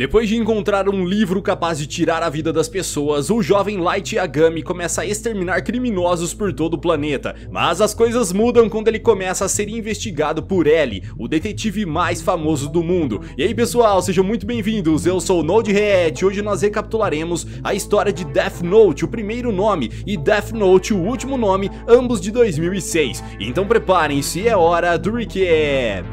Depois de encontrar um livro capaz de tirar a vida das pessoas, o jovem Light Yagami começa a exterminar criminosos por todo o planeta. Mas as coisas mudam quando ele começa a ser investigado por L, o detetive mais famoso do mundo. E aí pessoal, sejam muito bem-vindos, eu sou o Node e Hoje nós recapitularemos a história de Death Note, o primeiro nome, e Death Note, o último nome, ambos de 2006. Então preparem-se, é hora do recap.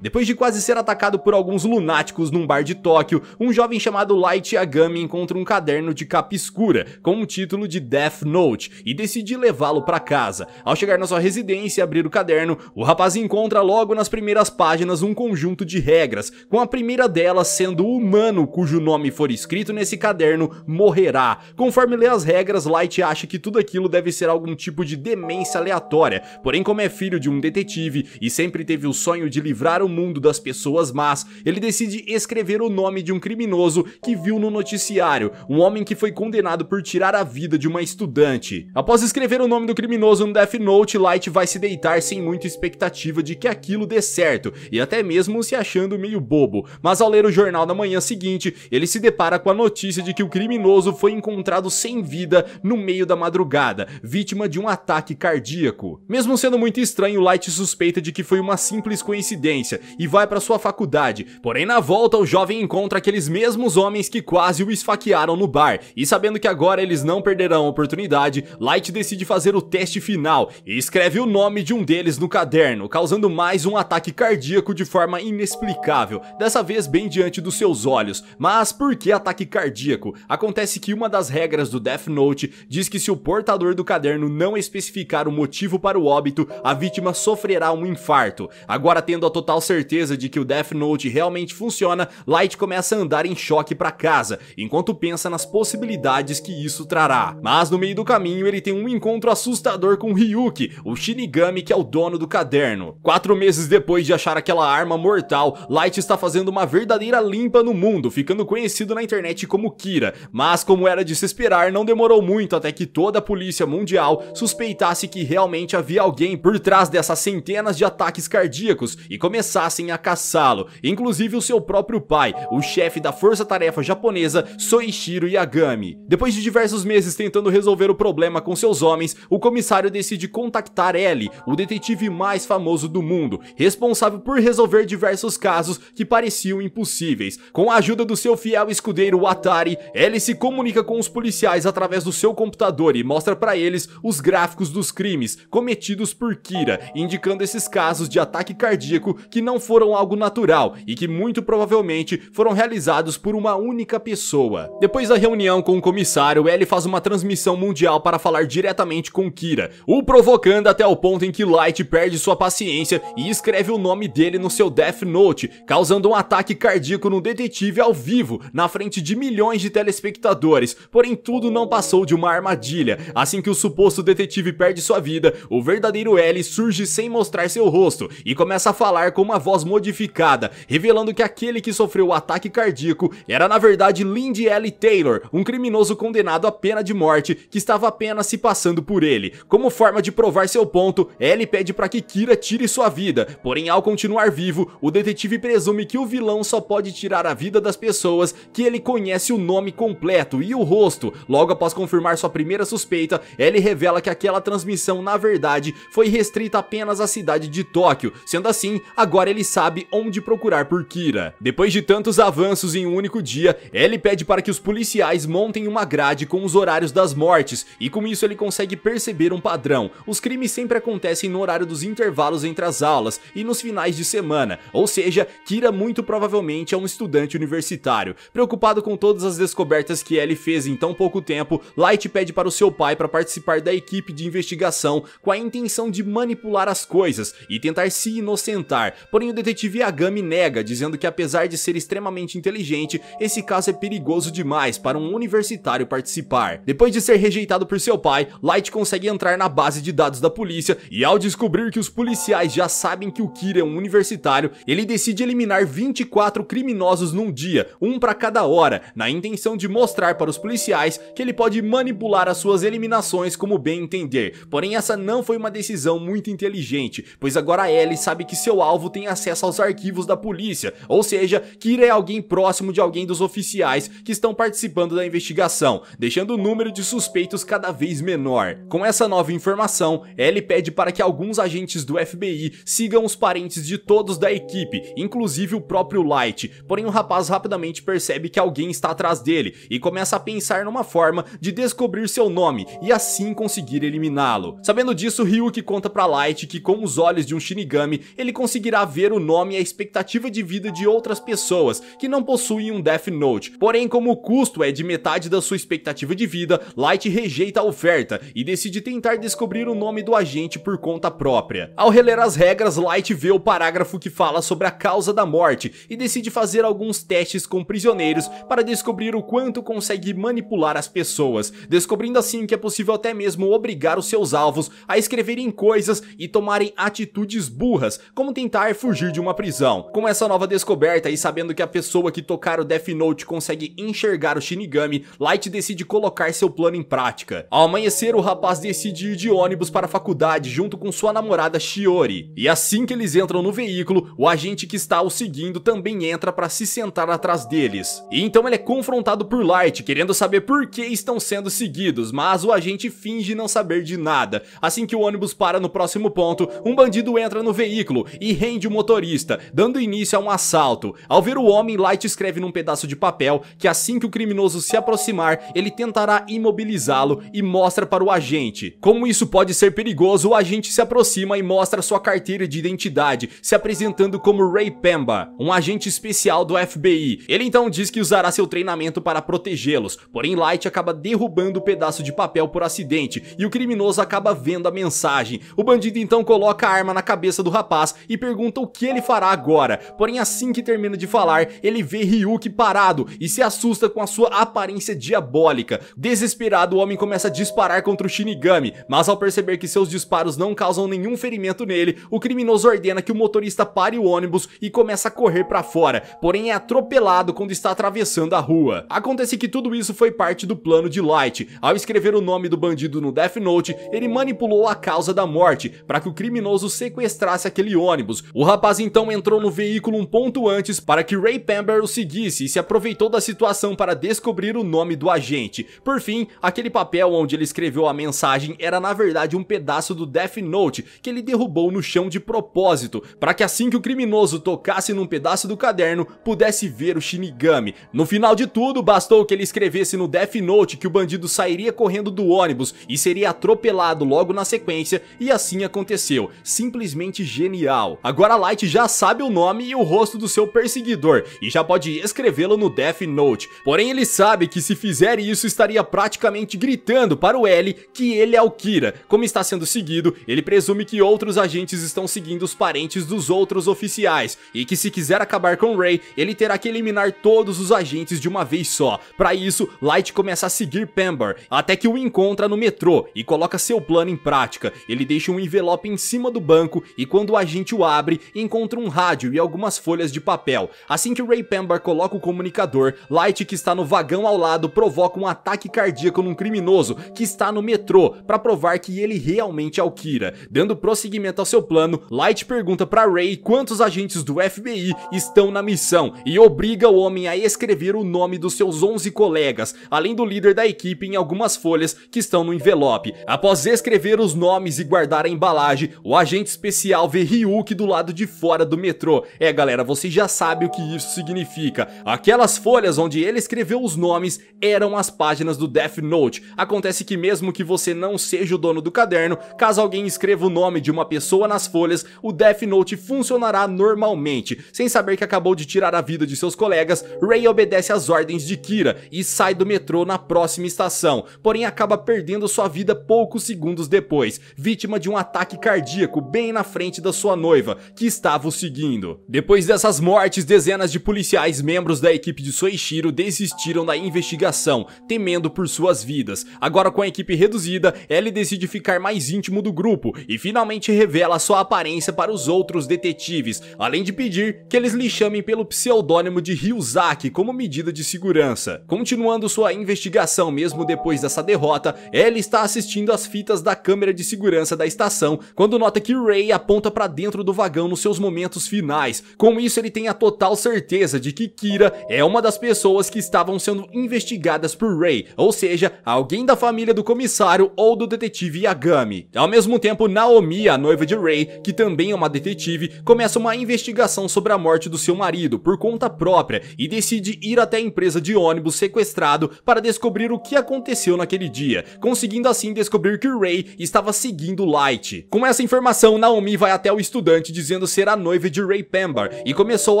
Depois de quase ser atacado por alguns lunáticos num bar de Tóquio, um jovem chamado Light Yagami encontra um caderno de capa escura com o título de Death Note e decide levá-lo para casa. Ao chegar na sua residência e abrir o caderno, o rapaz encontra logo nas primeiras páginas um conjunto de regras, com a primeira delas sendo o humano cujo nome for escrito nesse caderno morrerá. Conforme lê as regras, Light acha que tudo aquilo deve ser algum tipo de demência aleatória, porém como é filho de um detetive e sempre teve o sonho de livrar o mundo das pessoas más, ele decide escrever o nome de um criminoso que viu no noticiário, um homem que foi condenado por tirar a vida de uma estudante. Após escrever o nome do criminoso no Death Note, Light vai se deitar sem muita expectativa de que aquilo dê certo, e até mesmo se achando meio bobo, mas ao ler o jornal da manhã seguinte, ele se depara com a notícia de que o criminoso foi encontrado sem vida no meio da madrugada, vítima de um ataque cardíaco. Mesmo sendo muito estranho, Light suspeita de que foi uma simples coincidência, polícia e vai para sua faculdade. Porém, na volta, o jovem encontra aqueles mesmos homens que quase o esfaquearam no bar. E sabendo que agora eles não perderão a oportunidade, Light decide fazer o teste final e escreve o nome de um deles no caderno, causando mais um ataque cardíaco de forma inexplicável, dessa vez bem diante dos seus olhos. Mas por que ataque cardíaco? Acontece que uma das regras do Death Note diz que se o portador do caderno não especificar o motivo para o óbito, a vítima sofrerá um infarto. Agora tendo a total certeza de que o Death Note realmente funciona, Light começa a andar em choque para casa, enquanto pensa nas possibilidades que isso trará. Mas no meio do caminho, ele tem um encontro assustador com Ryuki, o Shinigami que é o dono do caderno. Quatro meses depois de achar aquela arma mortal, Light está fazendo uma verdadeira limpa no mundo, ficando conhecido na internet como Kira, mas como era de se esperar, não demorou muito até que toda a polícia mundial suspeitasse que realmente havia alguém por trás dessas centenas de ataques cardíacos e começasse começassem a caçá-lo, inclusive o seu próprio pai, o chefe da força-tarefa japonesa Soichiro Yagami. Depois de diversos meses tentando resolver o problema com seus homens, o comissário decide contactar L, o detetive mais famoso do mundo, responsável por resolver diversos casos que pareciam impossíveis. Com a ajuda do seu fiel escudeiro Atari, L se comunica com os policiais através do seu computador e mostra para eles os gráficos dos crimes cometidos por Kira, indicando esses casos de ataque cardíaco que não foram algo natural e que muito provavelmente foram realizados por uma única pessoa. Depois da reunião com o comissário, Ellie faz uma transmissão mundial para falar diretamente com Kira, o provocando até o ponto em que Light perde sua paciência e escreve o nome dele no seu Death Note, causando um ataque cardíaco no detetive ao vivo, na frente de milhões de telespectadores, porém tudo não passou de uma armadilha. Assim que o suposto detetive perde sua vida, o verdadeiro L surge sem mostrar seu rosto e começa a falar com uma uma voz modificada, revelando que aquele que sofreu o ataque cardíaco era na verdade Lindy L. Taylor, um criminoso condenado à pena de morte que estava apenas se passando por ele. Como forma de provar seu ponto, Ellie pede para que Kira tire sua vida, porém ao continuar vivo, o detetive presume que o vilão só pode tirar a vida das pessoas que ele conhece o nome completo e o rosto. Logo após confirmar sua primeira suspeita, Ellie revela que aquela transmissão na verdade foi restrita apenas à cidade de Tóquio, sendo assim, agora agora ele sabe onde procurar por Kira. Depois de tantos avanços em um único dia, ele pede para que os policiais montem uma grade com os horários das mortes, e com isso ele consegue perceber um padrão. Os crimes sempre acontecem no horário dos intervalos entre as aulas e nos finais de semana, ou seja, Kira muito provavelmente é um estudante universitário. Preocupado com todas as descobertas que ele fez em tão pouco tempo, Light pede para o seu pai para participar da equipe de investigação com a intenção de manipular as coisas e tentar se inocentar, Porém, o detetive Yagami nega, dizendo que apesar de ser extremamente inteligente, esse caso é perigoso demais para um universitário participar. Depois de ser rejeitado por seu pai, Light consegue entrar na base de dados da polícia e ao descobrir que os policiais já sabem que o Kira é um universitário, ele decide eliminar 24 criminosos num dia, um para cada hora, na intenção de mostrar para os policiais que ele pode manipular as suas eliminações como bem entender. Porém, essa não foi uma decisão muito inteligente, pois agora Ellie sabe que seu alvo tem acesso aos arquivos da polícia, ou seja, Kira é alguém próximo de alguém dos oficiais que estão participando da investigação, deixando o número de suspeitos cada vez menor. Com essa nova informação, Ellie pede para que alguns agentes do FBI sigam os parentes de todos da equipe, inclusive o próprio Light, porém o rapaz rapidamente percebe que alguém está atrás dele e começa a pensar numa forma de descobrir seu nome e assim conseguir eliminá-lo. Sabendo disso, Ryuki conta para Light que com os olhos de um Shinigami, ele conseguirá ver o nome e a expectativa de vida de outras pessoas que não possuem um Death Note. Porém, como o custo é de metade da sua expectativa de vida, Light rejeita a oferta e decide tentar descobrir o nome do agente por conta própria. Ao reler as regras, Light vê o parágrafo que fala sobre a causa da morte e decide fazer alguns testes com prisioneiros para descobrir o quanto consegue manipular as pessoas, descobrindo assim que é possível até mesmo obrigar os seus alvos a escreverem coisas e tomarem atitudes burras, como tentar fugir de uma prisão. Com essa nova descoberta e sabendo que a pessoa que tocar o Death Note consegue enxergar o Shinigami, Light decide colocar seu plano em prática. Ao amanhecer, o rapaz decide ir de ônibus para a faculdade junto com sua namorada Shiori. E assim que eles entram no veículo, o agente que está o seguindo também entra para se sentar atrás deles. E então ele é confrontado por Light, querendo saber por que estão sendo seguidos, mas o agente finge não saber de nada. Assim que o ônibus para no próximo ponto, um bandido entra no veículo e rende de motorista, dando início a um assalto. Ao ver o homem, Light escreve num pedaço de papel que assim que o criminoso se aproximar, ele tentará imobilizá-lo e mostra para o agente. Como isso pode ser perigoso, o agente se aproxima e mostra sua carteira de identidade, se apresentando como Ray Pemba, um agente especial do FBI. Ele então diz que usará seu treinamento para protegê-los, porém Light acaba derrubando o pedaço de papel por acidente e o criminoso acaba vendo a mensagem. O bandido então coloca a arma na cabeça do rapaz e pergunta pergunta o que ele fará agora, porém assim que termina de falar, ele vê Ryuki parado e se assusta com a sua aparência diabólica. Desesperado, o homem começa a disparar contra o Shinigami, mas ao perceber que seus disparos não causam nenhum ferimento nele, o criminoso ordena que o motorista pare o ônibus e começa a correr para fora, porém é atropelado quando está atravessando a rua. Acontece que tudo isso foi parte do plano de Light. Ao escrever o nome do bandido no Death Note, ele manipulou a causa da morte para que o criminoso sequestrasse aquele ônibus. O rapaz então entrou no veículo um ponto antes para que Ray Pember o seguisse e se aproveitou da situação para descobrir o nome do agente. Por fim, aquele papel onde ele escreveu a mensagem era na verdade um pedaço do Death Note que ele derrubou no chão de propósito, para que assim que o criminoso tocasse num pedaço do caderno, pudesse ver o Shinigami. No final de tudo, bastou que ele escrevesse no Death Note que o bandido sairia correndo do ônibus e seria atropelado logo na sequência, e assim aconteceu. Simplesmente genial. Agora Light já sabe o nome e o rosto do seu perseguidor e já pode escrevê-lo no Death Note. Porém, ele sabe que se fizer isso estaria praticamente gritando para o L que ele é o Kira. Como está sendo seguido, ele presume que outros agentes estão seguindo os parentes dos outros oficiais e que se quiser acabar com Ray, ele terá que eliminar todos os agentes de uma vez só. Para isso, Light começa a seguir Pember até que o encontra no metrô e coloca seu plano em prática. Ele deixa um envelope em cima do banco e quando o agente o abre, encontra um rádio e algumas folhas de papel. Assim que Ray Pember coloca o comunicador, Light, que está no vagão ao lado, provoca um ataque cardíaco num criminoso que está no metrô para provar que ele realmente é o Kira. Dando prosseguimento ao seu plano, Light pergunta para Ray quantos agentes do FBI estão na missão e obriga o homem a escrever o nome dos seus 11 colegas, além do líder da equipe em algumas folhas que estão no envelope. Após escrever os nomes e guardar a embalagem, o agente especial vê Ryuk do lado de fora do metrô. É, galera, você já sabe o que isso significa. Aquelas folhas onde ele escreveu os nomes eram as páginas do Death Note. Acontece que mesmo que você não seja o dono do caderno, caso alguém escreva o nome de uma pessoa nas folhas, o Death Note funcionará normalmente. Sem saber que acabou de tirar a vida de seus colegas, Ray obedece às ordens de Kira e sai do metrô na próxima estação, porém acaba perdendo sua vida poucos segundos depois, vítima de um ataque cardíaco bem na frente da sua noiva, que que estavam seguindo. Depois dessas mortes, dezenas de policiais membros da equipe de Soichiro desistiram da investigação, temendo por suas vidas. Agora com a equipe reduzida, Ellie decide ficar mais íntimo do grupo e finalmente revela sua aparência para os outros detetives, além de pedir que eles lhe chamem pelo pseudônimo de Ryuzaki como medida de segurança. Continuando sua investigação mesmo depois dessa derrota, Ellie está assistindo as fitas da câmera de segurança da estação quando nota que Ray aponta para dentro do vagão nos seus momentos finais. Com isso, ele tem a total certeza de que Kira é uma das pessoas que estavam sendo investigadas por Ray, ou seja, alguém da família do comissário ou do detetive Yagami. Ao mesmo tempo, Naomi, a noiva de Ray, que também é uma detetive, começa uma investigação sobre a morte do seu marido por conta própria e decide ir até a empresa de ônibus sequestrado para descobrir o que aconteceu naquele dia, conseguindo assim descobrir que Ray estava seguindo Light. Com essa informação, Naomi vai até o estudante dizendo dizendo ser a noiva de Ray Pembar e começou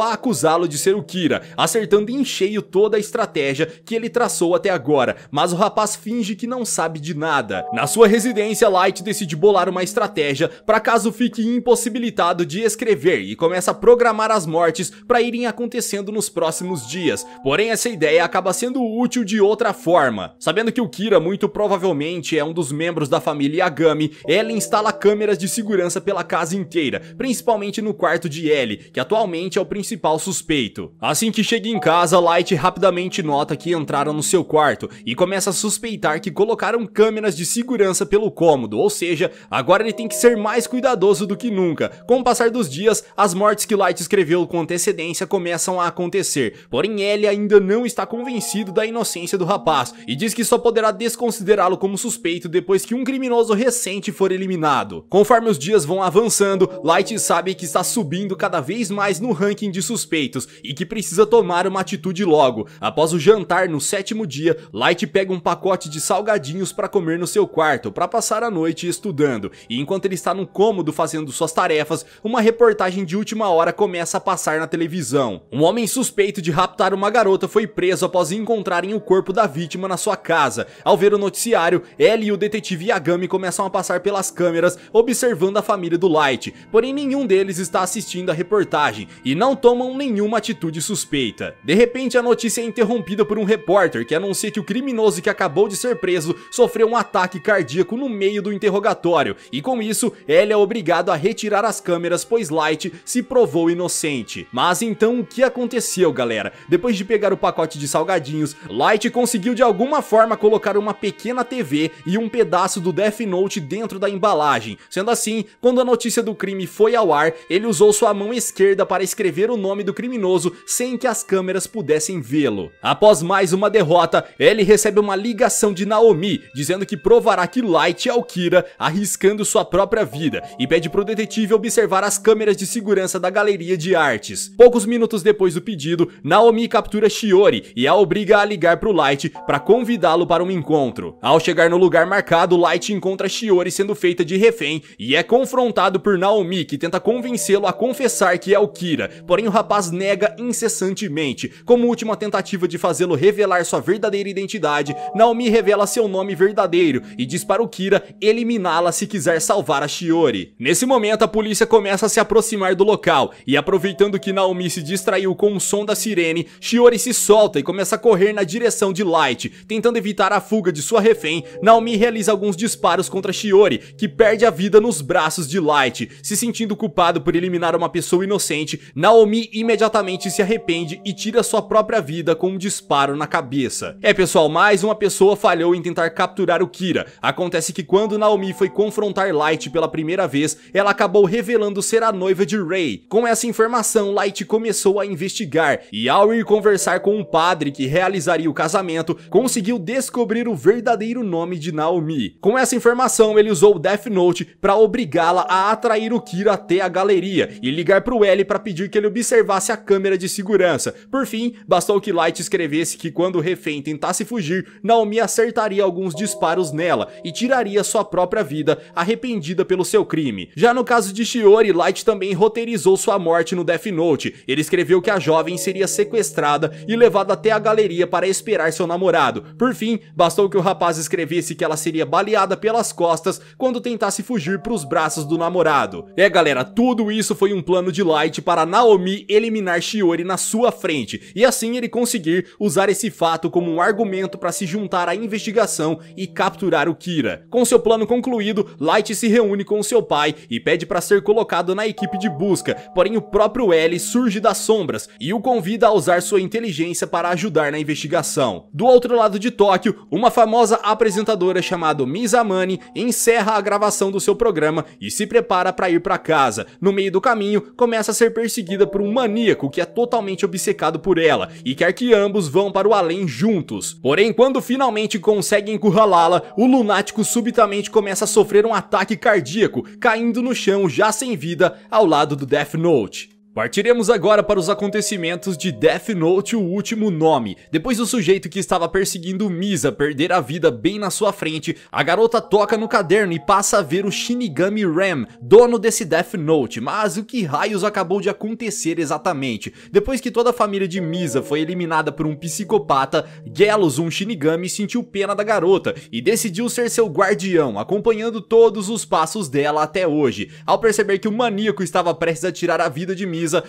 a acusá-lo de ser o Kira, acertando em cheio toda a estratégia que ele traçou até agora, mas o rapaz finge que não sabe de nada. Na sua residência, Light decide bolar uma estratégia para caso fique impossibilitado de escrever e começa a programar as mortes para irem acontecendo nos próximos dias. Porém, essa ideia acaba sendo útil de outra forma. Sabendo que o Kira muito provavelmente é um dos membros da família Agami, ela instala câmeras de segurança pela casa inteira, principalmente principalmente no quarto de Ellie, que atualmente é o principal suspeito. Assim que chega em casa, Light rapidamente nota que entraram no seu quarto e começa a suspeitar que colocaram câmeras de segurança pelo cômodo, ou seja, agora ele tem que ser mais cuidadoso do que nunca. Com o passar dos dias, as mortes que Light escreveu com antecedência começam a acontecer, porém Ellie ainda não está convencido da inocência do rapaz e diz que só poderá desconsiderá-lo como suspeito depois que um criminoso recente for eliminado. Conforme os dias vão avançando, Light sabe que está subindo cada vez mais no ranking de suspeitos e que precisa tomar uma atitude logo. Após o jantar no sétimo dia, Light pega um pacote de salgadinhos para comer no seu quarto, para passar a noite estudando. E enquanto ele está no cômodo fazendo suas tarefas, uma reportagem de última hora começa a passar na televisão. Um homem suspeito de raptar uma garota foi preso após encontrarem o corpo da vítima na sua casa. Ao ver o noticiário, Ellie e o detetive Yagami começam a passar pelas câmeras, observando a família do Light. Porém, nenhum deles deles está assistindo a reportagem e não tomam nenhuma atitude suspeita. De repente, a notícia é interrompida por um repórter que anuncia que o criminoso que acabou de ser preso sofreu um ataque cardíaco no meio do interrogatório e com isso, ele é obrigado a retirar as câmeras pois Light se provou inocente. Mas então, o que aconteceu, galera? Depois de pegar o pacote de salgadinhos, Light conseguiu de alguma forma colocar uma pequena TV e um pedaço do Death Note dentro da embalagem. Sendo assim, quando a notícia do crime foi ao ar, ele usou sua mão esquerda para escrever o nome do criminoso sem que as câmeras pudessem vê-lo. Após mais uma derrota, ele recebe uma ligação de Naomi, dizendo que provará que Light é o Kira, arriscando sua própria vida, e pede para o detetive observar as câmeras de segurança da galeria de artes. Poucos minutos depois do pedido, Naomi captura Shiori e a obriga a ligar para o Light para convidá-lo para um encontro. Ao chegar no lugar marcado, Light encontra Shiori sendo feita de refém e é confrontado por Naomi, que tenta convencer convencê-lo a confessar que é o Kira, porém o rapaz nega incessantemente. Como última tentativa de fazê-lo revelar sua verdadeira identidade, Naomi revela seu nome verdadeiro e diz para o Kira eliminá-la se quiser salvar a Shiori. Nesse momento, a polícia começa a se aproximar do local e, aproveitando que Naomi se distraiu com o som da sirene, Shiori se solta e começa a correr na direção de Light, tentando evitar a fuga de sua refém. Naomi realiza alguns disparos contra Shiori, que perde a vida nos braços de Light, se sentindo culpado por eliminar uma pessoa inocente, Naomi imediatamente se arrepende e tira sua própria vida com um disparo na cabeça. É pessoal, mais uma pessoa falhou em tentar capturar o Kira. Acontece que quando Naomi foi confrontar Light pela primeira vez, ela acabou revelando ser a noiva de Ray. Com essa informação, Light começou a investigar e ao ir conversar com um padre que realizaria o casamento, conseguiu descobrir o verdadeiro nome de Naomi. Com essa informação, ele usou o Death Note para obrigá-la a atrair o Kira até a galeria e ligar para o L para pedir que ele observasse a câmera de segurança. Por fim, bastou que Light escrevesse que quando o refém tentasse fugir, Naomi acertaria alguns disparos nela e tiraria sua própria vida, arrependida pelo seu crime. Já no caso de Shiori, Light também roteirizou sua morte no Death Note. Ele escreveu que a jovem seria sequestrada e levada até a galeria para esperar seu namorado. Por fim, bastou que o rapaz escrevesse que ela seria baleada pelas costas quando tentasse fugir para os braços do namorado. É galera, tudo tudo isso foi um plano de Light para Naomi eliminar Shiori na sua frente, e assim ele conseguir usar esse fato como um argumento para se juntar à investigação e capturar o Kira. Com seu plano concluído, Light se reúne com seu pai e pede para ser colocado na equipe de busca, porém o próprio L surge das sombras e o convida a usar sua inteligência para ajudar na investigação. Do outro lado de Tóquio, uma famosa apresentadora chamada Mizamani encerra a gravação do seu programa e se prepara para ir para casa, no meio do caminho, começa a ser perseguida por um maníaco que é totalmente obcecado por ela e quer que ambos vão para o além juntos. Porém, quando finalmente consegue encurralá-la, o lunático subitamente começa a sofrer um ataque cardíaco, caindo no chão já sem vida ao lado do Death Note. Partiremos agora para os acontecimentos de Death Note O Último Nome. Depois do sujeito que estava perseguindo Misa perder a vida bem na sua frente, a garota toca no caderno e passa a ver o Shinigami Ram, dono desse Death Note. Mas o que raios acabou de acontecer exatamente? Depois que toda a família de Misa foi eliminada por um psicopata, Gelos, um Shinigami, sentiu pena da garota e decidiu ser seu guardião, acompanhando todos os passos dela até hoje. Ao perceber que o maníaco estava prestes a tirar a vida de Misa, Lisa,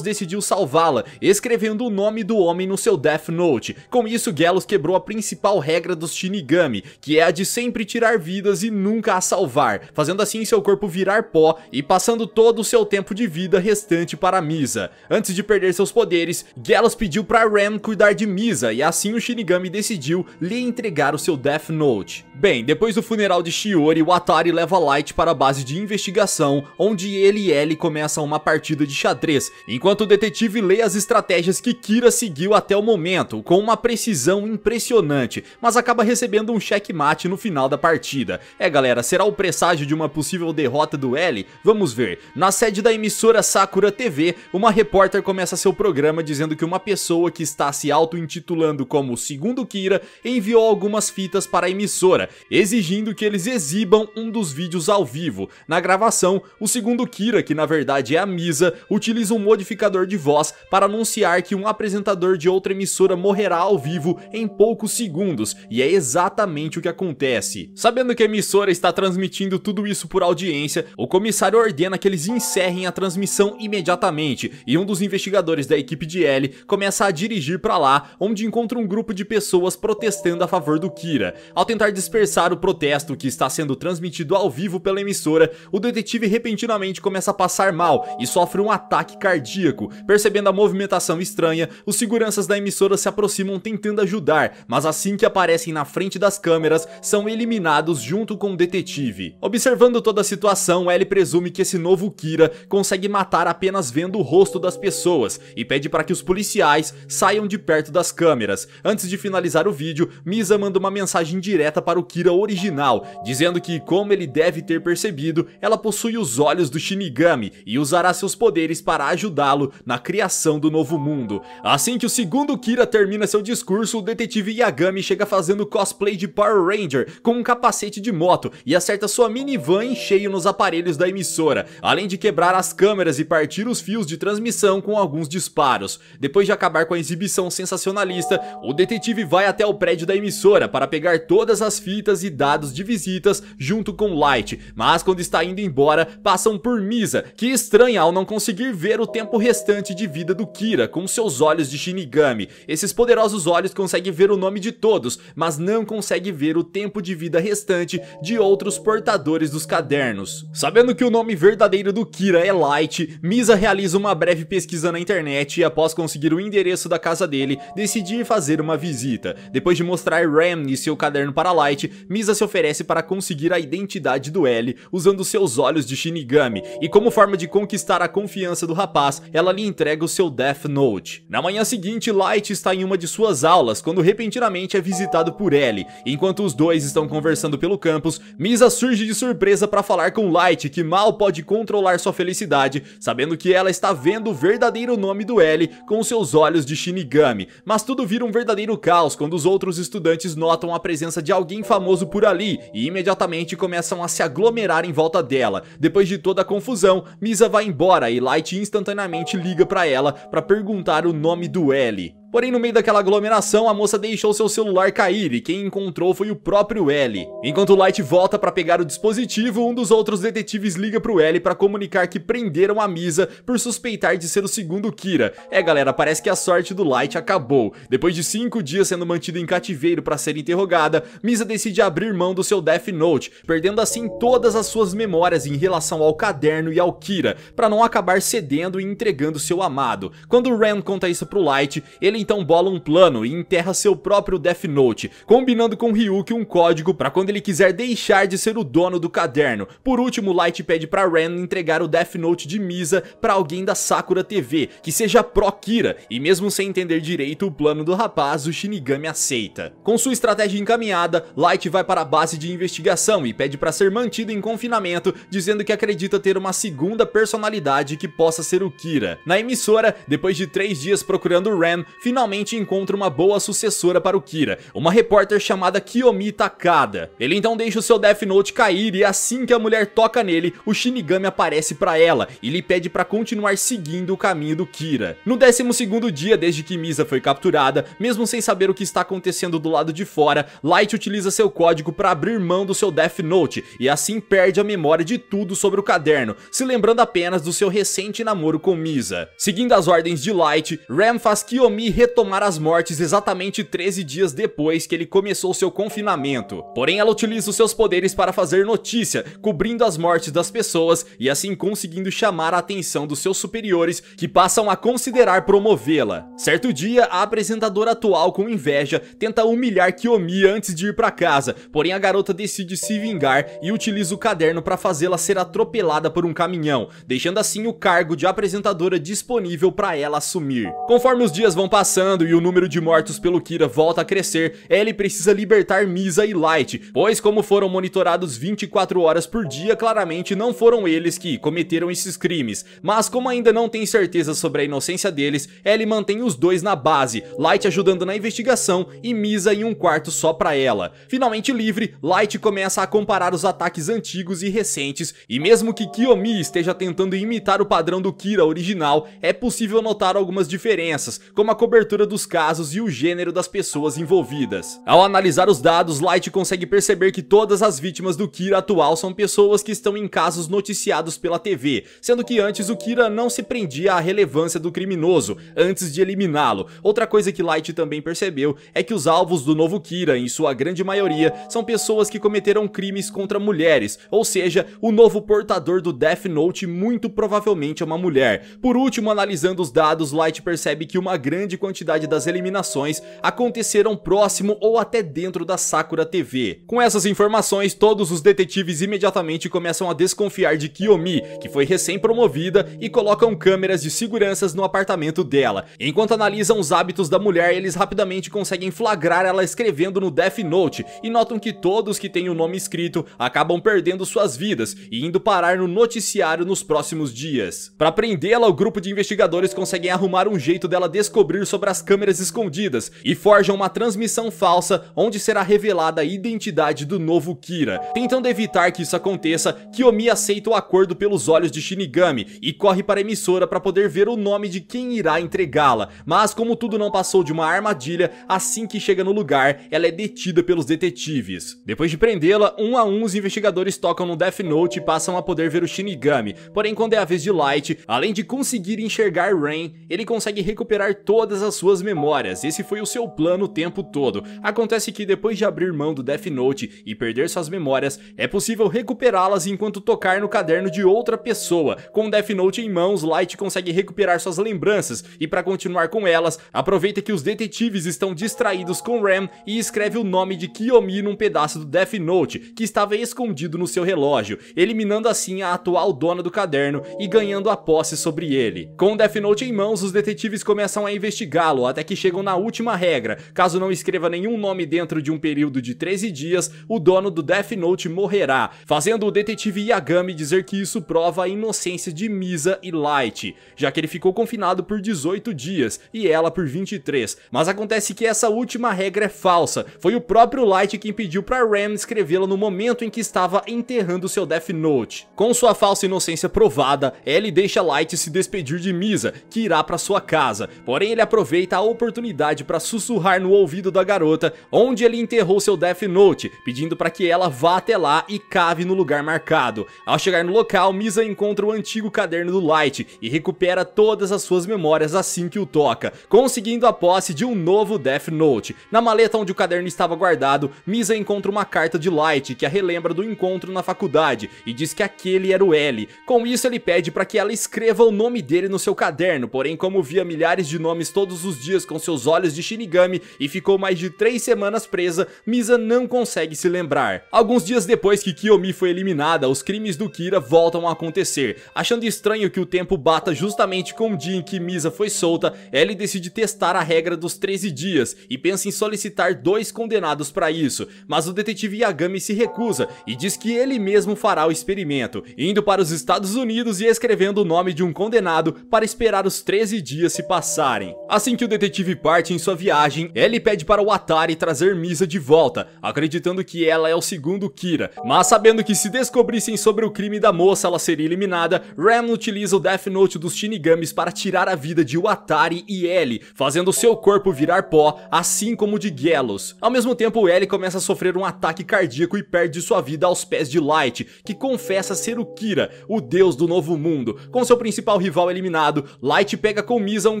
decidiu salvá-la, escrevendo o nome do homem no seu Death Note. Com isso, Gelos quebrou a principal regra dos Shinigami, que é a de sempre tirar vidas e nunca a salvar, fazendo assim seu corpo virar pó e passando todo o seu tempo de vida restante para Misa. Antes de perder seus poderes, Gelos pediu para Ram cuidar de Misa e assim o Shinigami decidiu lhe entregar o seu Death Note. Bem, depois do funeral de Shiori, o Atari leva Light para a base de investigação, onde ele e Ellie começam uma partida de xadrez xadrez, enquanto o detetive lê as estratégias que Kira seguiu até o momento, com uma precisão impressionante, mas acaba recebendo um checkmate no final da partida. É galera, será o presságio de uma possível derrota do L? Vamos ver. Na sede da emissora Sakura TV, uma repórter começa seu programa dizendo que uma pessoa que está se auto-intitulando como Segundo Kira enviou algumas fitas para a emissora, exigindo que eles exibam um dos vídeos ao vivo. Na gravação, o Segundo Kira, que na verdade é a Misa, utiliza utiliza um modificador de voz para anunciar que um apresentador de outra emissora morrerá ao vivo em poucos segundos, e é exatamente o que acontece. Sabendo que a emissora está transmitindo tudo isso por audiência, o comissário ordena que eles encerrem a transmissão imediatamente, e um dos investigadores da equipe de L começa a dirigir para lá, onde encontra um grupo de pessoas protestando a favor do Kira. Ao tentar dispersar o protesto que está sendo transmitido ao vivo pela emissora, o detetive repentinamente começa a passar mal e sofre um ataque ataque cardíaco. Percebendo a movimentação estranha, os seguranças da emissora se aproximam tentando ajudar, mas assim que aparecem na frente das câmeras, são eliminados junto com o detetive. Observando toda a situação, Ellie presume que esse novo Kira consegue matar apenas vendo o rosto das pessoas e pede para que os policiais saiam de perto das câmeras. Antes de finalizar o vídeo, Misa manda uma mensagem direta para o Kira original, dizendo que, como ele deve ter percebido, ela possui os olhos do Shinigami e usará seus poderes fez para ajudá-lo na criação do novo mundo. Assim que o segundo Kira termina seu discurso, o detetive Yagami chega fazendo cosplay de Power Ranger com um capacete de moto e acerta sua minivan em cheio nos aparelhos da emissora, além de quebrar as câmeras e partir os fios de transmissão com alguns disparos. Depois de acabar com a exibição sensacionalista, o detetive vai até o prédio da emissora para pegar todas as fitas e dados de visitas junto com Light, mas quando está indo embora, passam por Misa, que estranha ao não conseguir conseguir ver o tempo restante de vida do Kira com seus olhos de Shinigami. Esses poderosos olhos conseguem ver o nome de todos, mas não conseguem ver o tempo de vida restante de outros portadores dos cadernos. Sabendo que o nome verdadeiro do Kira é Light, Misa realiza uma breve pesquisa na internet e após conseguir o endereço da casa dele, decide fazer uma visita. Depois de mostrar Ramney seu caderno para Light, Misa se oferece para conseguir a identidade do L usando seus olhos de Shinigami, e como forma de conquistar a confiança segurança do rapaz, ela lhe entrega o seu Death Note. Na manhã seguinte, Light está em uma de suas aulas, quando repentinamente é visitado por Ellie. Enquanto os dois estão conversando pelo campus, Misa surge de surpresa para falar com Light, que mal pode controlar sua felicidade, sabendo que ela está vendo o verdadeiro nome do L com seus olhos de Shinigami. Mas tudo vira um verdadeiro caos quando os outros estudantes notam a presença de alguém famoso por ali e imediatamente começam a se aglomerar em volta dela. Depois de toda a confusão, Misa vai embora e Light instantaneamente liga para ela para perguntar o nome do L. Porém, no meio daquela aglomeração, a moça deixou seu celular cair e quem encontrou foi o próprio L. Enquanto Light volta para pegar o dispositivo, um dos outros detetives liga pro L para comunicar que prenderam a Misa por suspeitar de ser o segundo Kira. É, galera, parece que a sorte do Light acabou. Depois de cinco dias sendo mantida em cativeiro para ser interrogada, Misa decide abrir mão do seu Death Note, perdendo assim todas as suas memórias em relação ao caderno e ao Kira, para não acabar cedendo e entregando seu amado. Quando Ren conta isso pro Light, ele então bola um plano e enterra seu próprio Death Note, combinando com Ryuki um código para quando ele quiser deixar de ser o dono do caderno. Por último, Light pede para Ren entregar o Death Note de Misa para alguém da Sakura TV, que seja pró-Kira, e mesmo sem entender direito o plano do rapaz, o Shinigami aceita. Com sua estratégia encaminhada, Light vai para a base de investigação e pede para ser mantido em confinamento, dizendo que acredita ter uma segunda personalidade que possa ser o Kira. Na emissora, depois de três dias procurando Ren, finalmente encontra uma boa sucessora para o Kira, uma repórter chamada Kiyomi Takada. Ele então deixa o seu Death Note cair e assim que a mulher toca nele, o Shinigami aparece para ela e lhe pede para continuar seguindo o caminho do Kira. No 12º dia desde que Misa foi capturada, mesmo sem saber o que está acontecendo do lado de fora, Light utiliza seu código para abrir mão do seu Death Note e assim perde a memória de tudo sobre o caderno, se lembrando apenas do seu recente namoro com Misa. Seguindo as ordens de Light, Ram faz Kiyomi retomar as mortes exatamente 13 dias depois que ele começou seu confinamento. Porém, ela utiliza os seus poderes para fazer notícia, cobrindo as mortes das pessoas e assim conseguindo chamar a atenção dos seus superiores que passam a considerar promovê-la. Certo dia, a apresentadora atual, com inveja, tenta humilhar Kiyomi antes de ir para casa, porém a garota decide se vingar e utiliza o caderno para fazê-la ser atropelada por um caminhão, deixando assim o cargo de apresentadora disponível para ela assumir. Conforme os dias vão passando, passando e o número de mortos pelo Kira volta a crescer, Ellie precisa libertar Misa e Light, pois como foram monitorados 24 horas por dia, claramente não foram eles que cometeram esses crimes. Mas como ainda não tem certeza sobre a inocência deles, Ellie mantém os dois na base, Light ajudando na investigação e Misa em um quarto só pra ela. Finalmente livre, Light começa a comparar os ataques antigos e recentes, e mesmo que Kiyomi esteja tentando imitar o padrão do Kira original, é possível notar algumas diferenças, como a cobertura cobertura dos casos e o gênero das pessoas envolvidas. Ao analisar os dados, Light consegue perceber que todas as vítimas do Kira atual são pessoas que estão em casos noticiados pela TV, sendo que antes o Kira não se prendia à relevância do criminoso, antes de eliminá-lo. Outra coisa que Light também percebeu é que os alvos do novo Kira, em sua grande maioria, são pessoas que cometeram crimes contra mulheres, ou seja, o novo portador do Death Note muito provavelmente é uma mulher. Por último, analisando os dados, Light percebe que uma grande quantidade quantidade das eliminações aconteceram próximo ou até dentro da Sakura TV. Com essas informações, todos os detetives imediatamente começam a desconfiar de Kiyomi, que foi recém-promovida, e colocam câmeras de seguranças no apartamento dela. Enquanto analisam os hábitos da mulher, eles rapidamente conseguem flagrar ela escrevendo no Death Note e notam que todos que têm o nome escrito acabam perdendo suas vidas e indo parar no noticiário nos próximos dias. Para prendê-la, o grupo de investigadores conseguem arrumar um jeito dela descobrir sobre as câmeras escondidas e forjam uma transmissão falsa onde será revelada a identidade do novo Kira. Tentando evitar que isso aconteça, Kiyomi aceita o acordo pelos olhos de Shinigami e corre para a emissora para poder ver o nome de quem irá entregá-la, mas como tudo não passou de uma armadilha, assim que chega no lugar, ela é detida pelos detetives. Depois de prendê-la, um a um os investigadores tocam no Death Note e passam a poder ver o Shinigami, porém quando é a vez de Light, além de conseguir enxergar Rain, ele consegue recuperar todas todas as suas memórias, esse foi o seu plano o tempo todo. Acontece que depois de abrir mão do Death Note e perder suas memórias, é possível recuperá-las enquanto tocar no caderno de outra pessoa. Com o Death Note em mãos, Light consegue recuperar suas lembranças, e para continuar com elas, aproveita que os detetives estão distraídos com Ram e escreve o nome de Kiyomi num pedaço do Death Note, que estava escondido no seu relógio, eliminando assim a atual dona do caderno e ganhando a posse sobre ele. Com o Death Note em mãos, os detetives começam a investigar investigá-lo até que chegam na última regra. Caso não escreva nenhum nome dentro de um período de 13 dias, o dono do Death Note morrerá, fazendo o detetive Yagami dizer que isso prova a inocência de Misa e Light, já que ele ficou confinado por 18 dias e ela por 23. Mas acontece que essa última regra é falsa. Foi o próprio Light quem pediu para Ram escrevê-la no momento em que estava enterrando seu Death Note. Com sua falsa inocência provada, Ellie deixa Light se despedir de Misa, que irá para sua casa. Porém, ele aproveitou aproveita a oportunidade para sussurrar no ouvido da garota onde ele enterrou seu Death Note, pedindo para que ela vá até lá e cave no lugar marcado. Ao chegar no local, Misa encontra o antigo caderno do Light e recupera todas as suas memórias assim que o toca, conseguindo a posse de um novo Death Note. Na maleta onde o caderno estava guardado, Misa encontra uma carta de Light que a relembra do encontro na faculdade e diz que aquele era o L. Com isso, ele pede para que ela escreva o nome dele no seu caderno, porém como via milhares de nomes todos todos os dias com seus olhos de Shinigami e ficou mais de três semanas presa, Misa não consegue se lembrar. Alguns dias depois que Kiyomi foi eliminada, os crimes do Kira voltam a acontecer. Achando estranho que o tempo bata justamente com o dia em que Misa foi solta, Ellie decide testar a regra dos 13 dias e pensa em solicitar dois condenados para isso, mas o detetive Yagami se recusa e diz que ele mesmo fará o experimento, indo para os Estados Unidos e escrevendo o nome de um condenado para esperar os 13 dias se passarem. A Assim que o detetive parte em sua viagem, ele pede para o Atari trazer Misa de volta, acreditando que ela é o segundo Kira. Mas sabendo que se descobrissem sobre o crime da moça, ela seria eliminada, Ram utiliza o Death Note dos Shinigamis para tirar a vida de Atari e Ellie, fazendo seu corpo virar pó, assim como o de Gelos. Ao mesmo tempo, Ellie começa a sofrer um ataque cardíaco e perde sua vida aos pés de Light, que confessa ser o Kira, o deus do novo mundo. Com seu principal rival eliminado, Light pega com Misa um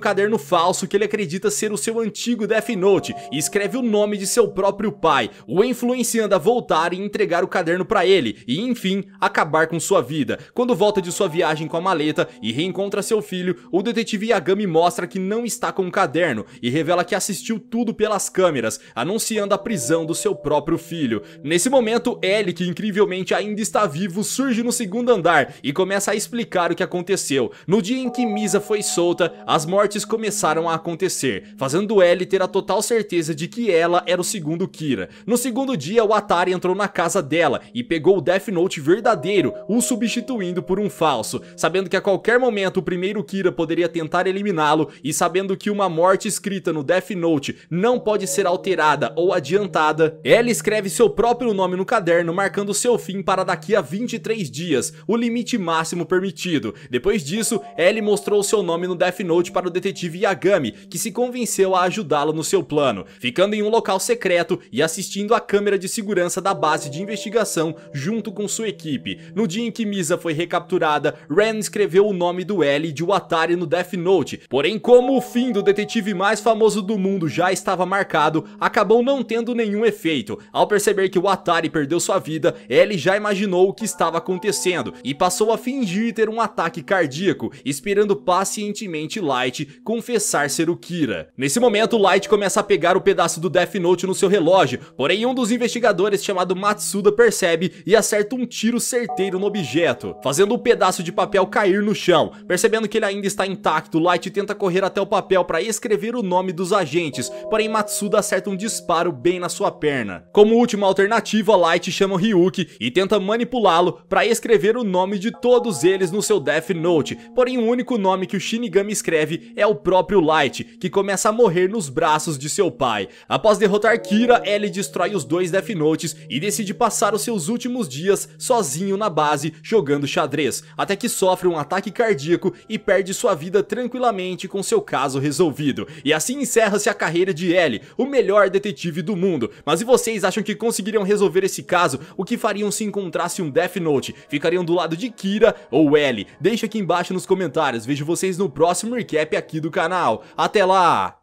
caderno falso que ele acredita ser o seu antigo Death Note e escreve o nome de seu próprio pai, o influenciando a voltar e entregar o caderno para ele e, enfim, acabar com sua vida. Quando volta de sua viagem com a maleta e reencontra seu filho, o detetive Yagami mostra que não está com o caderno e revela que assistiu tudo pelas câmeras, anunciando a prisão do seu próprio filho. Nesse momento, Ellie, que incrivelmente ainda está vivo, surge no segundo andar e começa a explicar o que aconteceu. No dia em que Misa foi solta, as mortes começaram a acontecer, fazendo Ellie ter a total certeza de que ela era o segundo Kira. No segundo dia, o Atari entrou na casa dela e pegou o Death Note verdadeiro, o substituindo por um falso, sabendo que a qualquer momento o primeiro Kira poderia tentar eliminá-lo e sabendo que uma morte escrita no Death Note não pode ser alterada ou adiantada, Ellie escreve seu próprio nome no caderno, marcando seu fim para daqui a 23 dias, o limite máximo permitido. Depois disso, Ellie mostrou seu nome no Death Note para o detetive Yagami, que se convenceu a ajudá-lo no seu plano, ficando em um local secreto e assistindo a câmera de segurança da base de investigação junto com sua equipe. No dia em que Misa foi recapturada, Ren escreveu o nome do L de Watari no Death Note, porém como o fim do detetive mais famoso do mundo já estava marcado, acabou não tendo nenhum efeito. Ao perceber que o Atari perdeu sua vida, L já imaginou o que estava acontecendo e passou a fingir ter um ataque cardíaco, esperando pacientemente Light confessar cárcero Kira. Nesse momento, Light começa a pegar o pedaço do Death Note no seu relógio, porém um dos investigadores chamado Matsuda percebe e acerta um tiro certeiro no objeto, fazendo o um pedaço de papel cair no chão. Percebendo que ele ainda está intacto, Light tenta correr até o papel para escrever o nome dos agentes, porém Matsuda acerta um disparo bem na sua perna. Como última alternativa, Light chama o Ryuki e tenta manipulá-lo para escrever o nome de todos eles no seu Death Note, porém o único nome que o Shinigami escreve é o próprio Light que começa a morrer nos braços de seu pai. Após derrotar Kira, Ellie destrói os dois Death Notes e decide passar os seus últimos dias sozinho na base jogando xadrez, até que sofre um ataque cardíaco e perde sua vida tranquilamente com seu caso resolvido. E assim encerra-se a carreira de Ellie, o melhor detetive do mundo. Mas e vocês acham que conseguiriam resolver esse caso? O que fariam se encontrasse um Death Note? Ficariam do lado de Kira ou Ellie? Deixa aqui embaixo nos comentários, vejo vocês no próximo recap aqui do canal. Até lá!